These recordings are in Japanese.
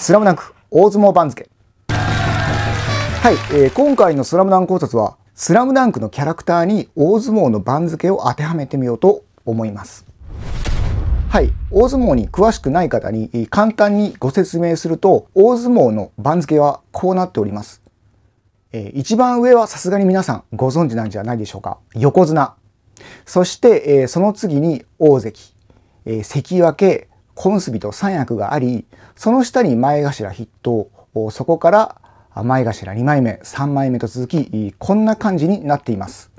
スラムダンク大相撲番付。はい、えー、今回のスラムダンク考察は、スラムダンクのキャラクターに大相撲の番付を当てはめてみようと思います。はい、大相撲に詳しくない方に簡単にご説明すると、大相撲の番付はこうなっております。えー、一番上はさすがに皆さんご存知なんじゃないでしょうか。横綱。そして、えー、その次に大関、えー、関脇、小結と三役があり、その下に前頭筆頭、そこから前頭二枚目、三枚目と続き、こんな感じになっています。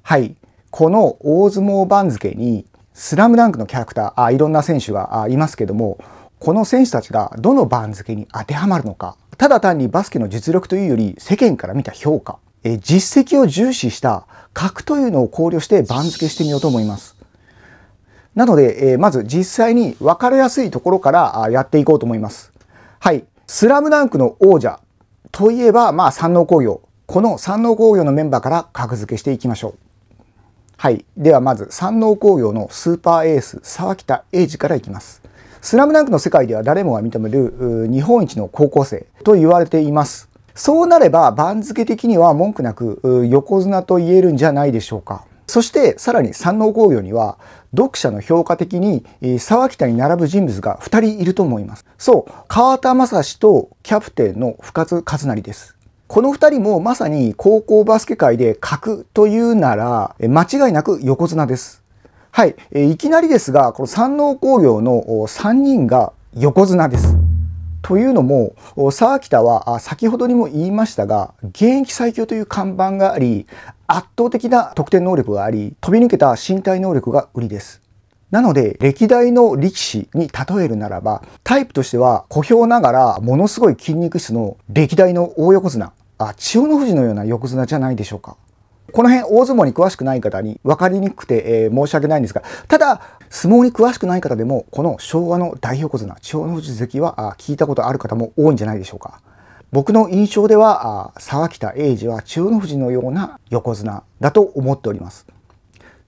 はい。この大相撲番付に、スラムダンクのキャラクター、あいろんな選手がいますけども、この選手たちがどの番付に当てはまるのか、ただ単にバスケの実力というより世間から見た評価、え実績を重視した格というのを考慮して番付してみようと思います。なので、えー、まず実際に分かりやすいところからやっていこうと思います。はい。スラムダンクの王者といえば、まあ、山王工業。この山王工業のメンバーから格付けしていきましょう。はい。ではまず、山王工業のスーパーエース、沢北英二からいきます。スラムダンクの世界では誰もが認める日本一の高校生と言われています。そうなれば番付的には文句なく横綱と言えるんじゃないでしょうか。そしてさらに山王工業には読者の評価的に、えー、沢北に並ぶ人物が2人いると思います。そう、川田正史とキャプテンの深津和成です。この2人もまさに高校バスケ界で格というなら、間違いなく横綱です。はい、えー、いきなりですが、この山王工業の3人が横綱です。というのも沢北は先ほどにも言いましたが現役最強という看板があり圧倒的な得点能力があり飛び抜けた身体能力が売りです。なので歴代の力士に例えるならばタイプとしては小兵ながらものすごい筋肉質の歴代の大横綱あ千代の富士のような横綱じゃないでしょうか。この辺大相撲に詳しくない方に分かりにくくて、えー、申し訳ないんですが、ただ、相撲に詳しくない方でも、この昭和の代表綱、千代の富士関は聞いたことある方も多いんじゃないでしょうか。僕の印象では、沢北栄治は千代の富士のような横綱だと思っております。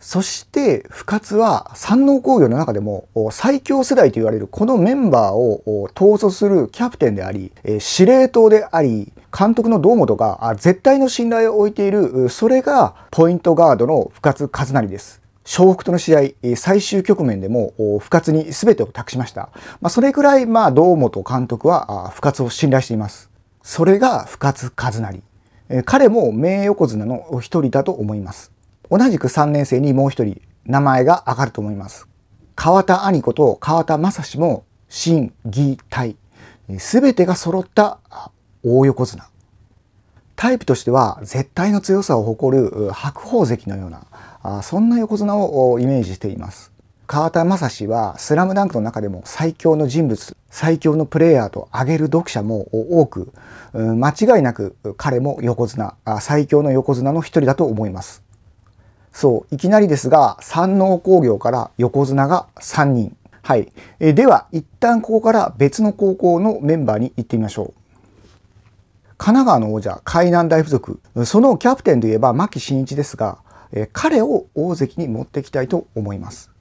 そして深津は山王工業の中でも最強世代と言われるこのメンバーを統率するキャプテンであり司令塔であり監督の堂本が絶対の信頼を置いているそれがポイントガードの深津和成です。勝負との試合、最終局面でも不活に全てを託しました。まあ、それくらい、まあ、堂本監督は不活を信頼しています。それが不活和成。彼も名横綱の一人だと思います。同じく3年生にもう一人名前が上がると思います。川田兄子と川田正史も新義体。すべてが揃った大横綱。タイプとしては絶対の強さを誇る白鵬関のような、そんな横綱をイメージしています。川田正史はスラムダンクの中でも最強の人物、最強のプレイヤーと挙げる読者も多く、間違いなく彼も横綱、最強の横綱の一人だと思います。そう、いきなりですが、山王工業から横綱が3人。はい。えでは、一旦ここから別の高校のメンバーに行ってみましょう。神奈川の王者、海南大附属。そのキャプテンといえば、牧真一ですが、え彼を大関に持っていきたいと思います。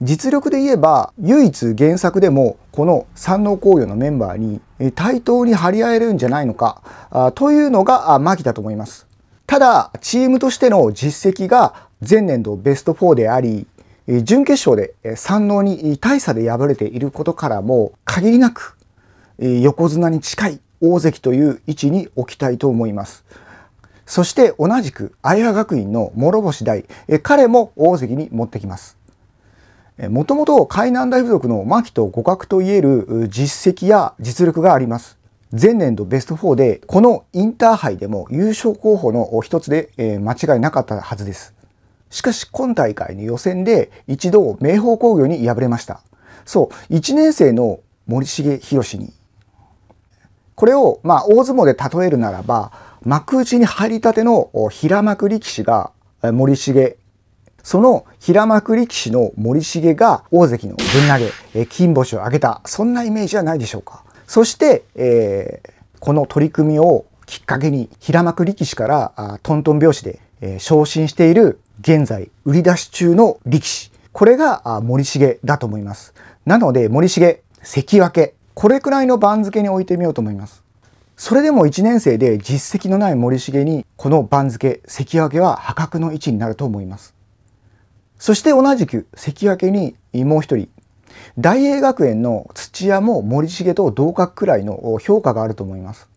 実力で言えば、唯一原作でも、この山王工業のメンバーに対等に張り合えるんじゃないのか、というのが牧だと思います。ただ、チームとしての実績が前年度ベスト4であり、準決勝で三能に大差で敗れていることからも限りなく横綱に近い大関という位置に置きたいと思います。そして同じく愛和学院の諸星大、彼も大関に持ってきます。もともと海南大付属の牧と互角といえる実績や実力があります。前年度ベスト4で、このインターハイでも優勝候補の一つで、えー、間違いなかったはずです。しかし今大会の予選で一度明豊工業に敗れました。そう、1年生の森重博に。これを、まあ、大相撲で例えるならば、幕内に入りたての平幕力士が森重。その平幕力士の森重が大関のぶん投げ、金星を挙げた、そんなイメージはないでしょうか。そして、えー、この取り組みをきっかけに平幕力士からあトントン拍子で、えー、昇進している現在売り出し中の力士これが森重だと思いますなので森重関脇これくらいの番付に置いてみようと思いますそれでも1年生で実績のない森重にこの番付関脇は破格の位置になると思いますそして同じく関脇にもう一人大英学園の土屋も森重と同格くらいの評価があると思います。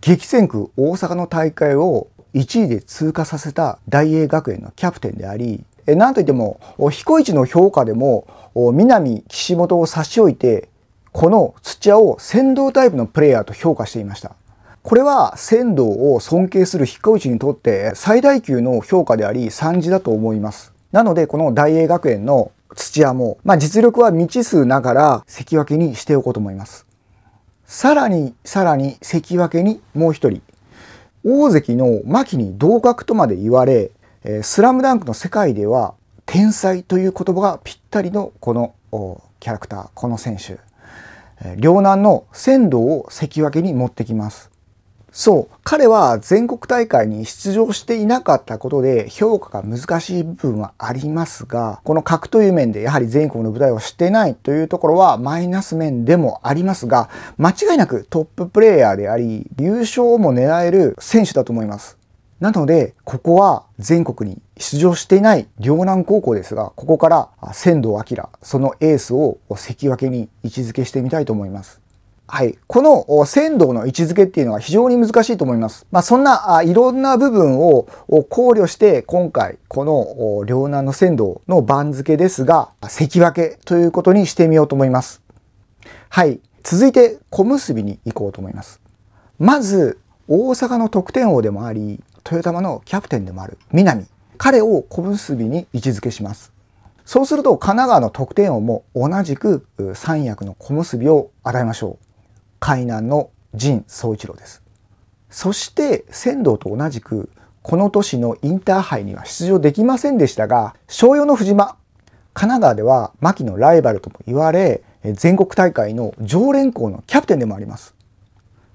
激戦区大阪の大会を1位で通過させた大英学園のキャプテンであり、なんといっても彦市の評価でも南岸本を差し置いてこの土屋を先導タイプのプレイヤーと評価していました。これは先導を尊敬する彦一にとって最大級の評価であり賛辞だと思います。なのでこの大英学園の土屋も、まあ、実力は未知数ながら関脇にしておこうと思います。さらにさらに関脇にもう一人、大関の牧に同格とまで言われ、えスラムダンクの世界では天才という言葉がぴったりのこのキャラクター、この選手。両南の仙道を関脇に持ってきます。そう彼は全国大会に出場していなかったことで評価が難しい部分はありますがこの格という面でやはり全国の舞台をしてないというところはマイナス面でもありますが間違いなくトッププレーヤーであり優勝も狙える選手だと思います。なので、ここは全国に出場していない両南高校ですが、ここから仙道明、そのエースを関脇に位置づけしてみたいと思います。はい。この鮮度の位置づけっていうのは非常に難しいと思います。まあ、そんなあいろんな部分を考慮して今回この両南の鮮度の番付ですが、関分けということにしてみようと思います。はい。続いて小結びに行こうと思います。まず、大阪の得点王でもあり、豊玉のキャプテンでもある南。彼を小結びに位置づけします。そうすると神奈川の得点王も同じく三役の小結を与えましょう。海南の陣総一郎です。そして仙道と同じくこの年のインターハイには出場できませんでしたが商用の藤間神奈川では牧のライバルとも言われ全国大会の常連校のキャプテンでもあります。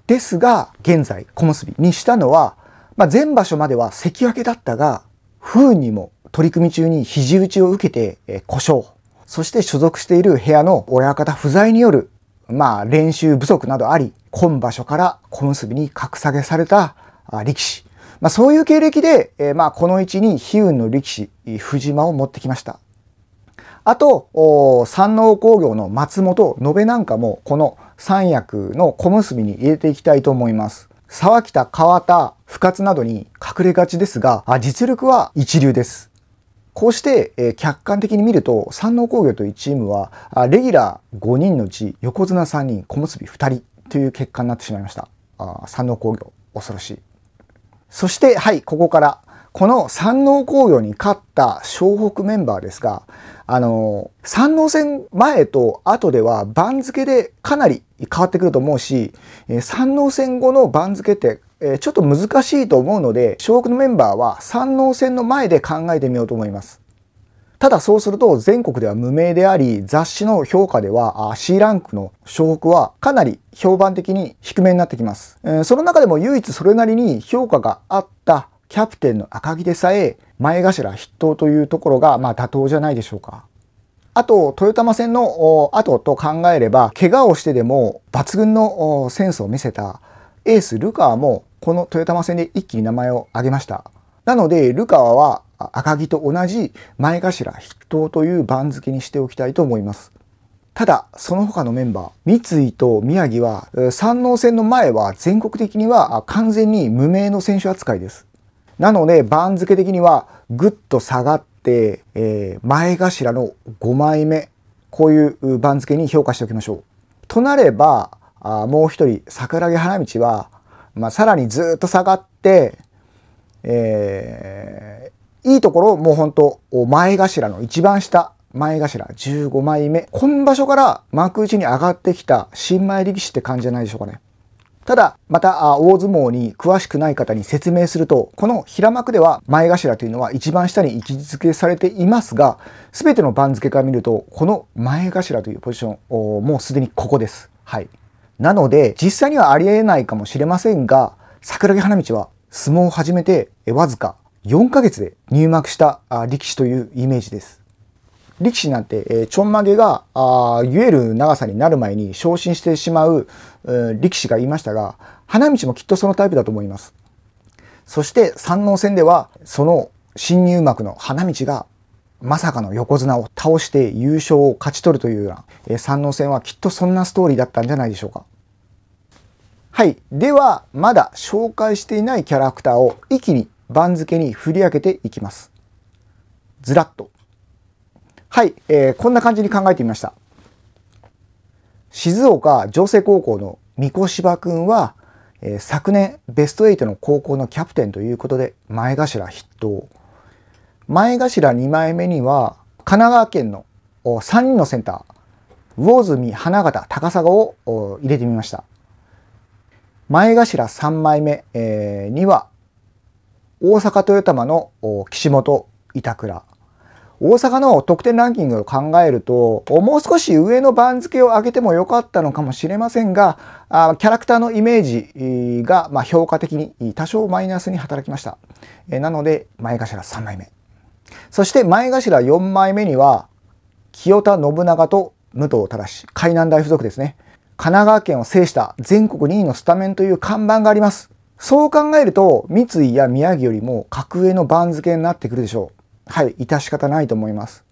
ですが現在小結にしたのは、まあ、前場所までは関脇だったが不運にも取り組み中に肘打ちを受けて、故障そして所属している部屋の親方不在によるまあ練習不足などあり、今場所から小結に格下げされた力士。まあそういう経歴で、えー、まあこの位置に悲運の力士、藤間を持ってきました。あと、山王工業の松本、延なんかも、この三役の小結に入れていきたいと思います。沢北、川田、深津などに隠れがちですが、実力は一流です。こうして、え客観的に見ると山王工業というチームはあレギュラー5人のうち横綱3人小結2人という結果になってしまいましたあ山王工業恐ろしいそしてはいここからこの山王工業に勝った湘北メンバーですがあのー、山王戦前と後では番付でかなり変わってくると思うし、えー、山王戦後の番付ってえちょっと難しいと思うので、小学のメンバーは山王戦の前で考えてみようと思います。ただそうすると全国では無名であり、雑誌の評価では C ランクの小北はかなり評判的に低めになってきます。その中でも唯一それなりに評価があったキャプテンの赤木でさえ前頭筆頭というところがまあ妥当じゃないでしょうか。あと、豊玉戦の後と考えれば、怪我をしてでも抜群のセンスを見せたエースルカーもこの豊玉戦で一気に名前を挙げました。なので、ルカワは赤城と同じ前頭筆頭という番付にしておきたいと思います。ただ、その他のメンバー、三井と宮城は、山王戦の前は全国的には完全に無名の選手扱いです。なので、番付的にはぐっと下がって、えー、前頭の5枚目、こういう番付に評価しておきましょう。となれば、あもう一人、桜木花道は、まあ、さらにずっと下がって、えー、いいところ、もうほんと、前頭の一番下、前頭15枚目。今場所から幕内に上がってきた新米力士って感じじゃないでしょうかね。ただ、また、大相撲に詳しくない方に説明すると、この平幕では前頭というのは一番下に位置づけされていますが、すべての番付から見ると、この前頭というポジション、もうすでにここです。はい。なので、実際にはありえないかもしれませんが、桜木花道は相撲を始めてわずか4ヶ月で入幕した力士というイメージです。力士なんて、えー、ちょんまげが、あ言える長さになる前に昇進してしまう、う力士がいましたが、花道もきっとそのタイプだと思います。そして、山王戦では、その新入幕の花道がまさかの横綱を倒して優勝を勝ち取るというような、えー、山王戦はきっとそんなストーリーだったんじゃないでしょうか。はい。では、まだ紹介していないキャラクターを一気に番付に振り上げていきます。ずらっと。はい、えー、こんな感じに考えてみました。静岡城西高校の三越芝くんは、えー、昨年ベスト8の高校のキャプテンということで前頭筆頭。前頭2枚目には、神奈川県の3人のセンター、魚住、花形、高砂を入れてみました。前頭3枚目、えには、大阪豊玉の岸本、板倉。大阪の得点ランキングを考えると、もう少し上の番付を上げてもよかったのかもしれませんが、あキャラクターのイメージが、まあ、評価的に多少マイナスに働きました。えなので、前頭3枚目。そして前頭4枚目には、清田信長と武藤忠海南大付属ですね。神奈川県を制した全国2位のスタメンという看板があります。そう考えると、三井や宮城よりも格上の番付になってくるでしょう。はい、致し方ないと思います。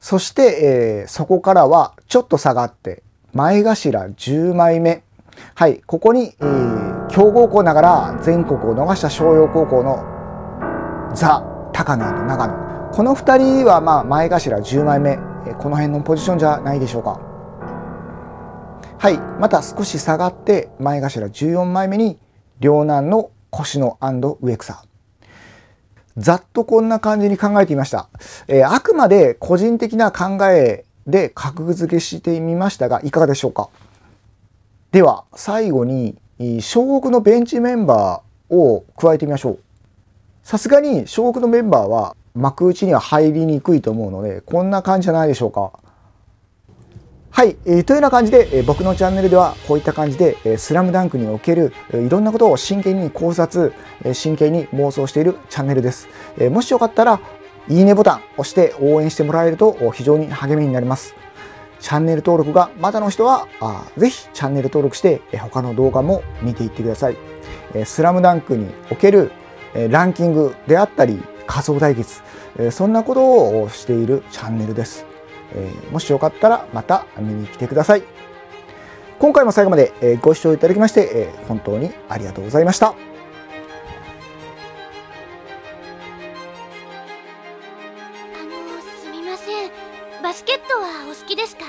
そして、えー、そこからはちょっと下がって、前頭10枚目。はい、ここに、えー、強豪校ながら全国を逃した商用高校のザ・高野長野この2人はまあ前頭10枚目この辺のポジションじゃないでしょうかはいまた少し下がって前頭14枚目に両南の越野上草ざっとこんな感じに考えてみました、えー、あくまで個人的な考えで格付けしてみましたがいかがでしょうかでは最後に小国のベンチメンバーを加えてみましょうさすがに小国のメンバーは幕内には入りにくいと思うので、こんな感じじゃないでしょうか。はい、えー、というような感じで、えー、僕のチャンネルではこういった感じで、えー、スラムダンクにおける、えー、いろんなことを真剣に考察、えー、真剣に妄想しているチャンネルです。えー、もしよかったら、いいねボタン押して応援してもらえると非常に励みになります。チャンネル登録がまだの人は、あぜひチャンネル登録して、えー、他の動画も見ていってください。えー、スラムダンクにおけるランキングであったり仮想対決そんなことをしているチャンネルですもしよかったらまた見に来てください今回も最後までご視聴いただきまして本当にありがとうございましたバスケットはお好きですか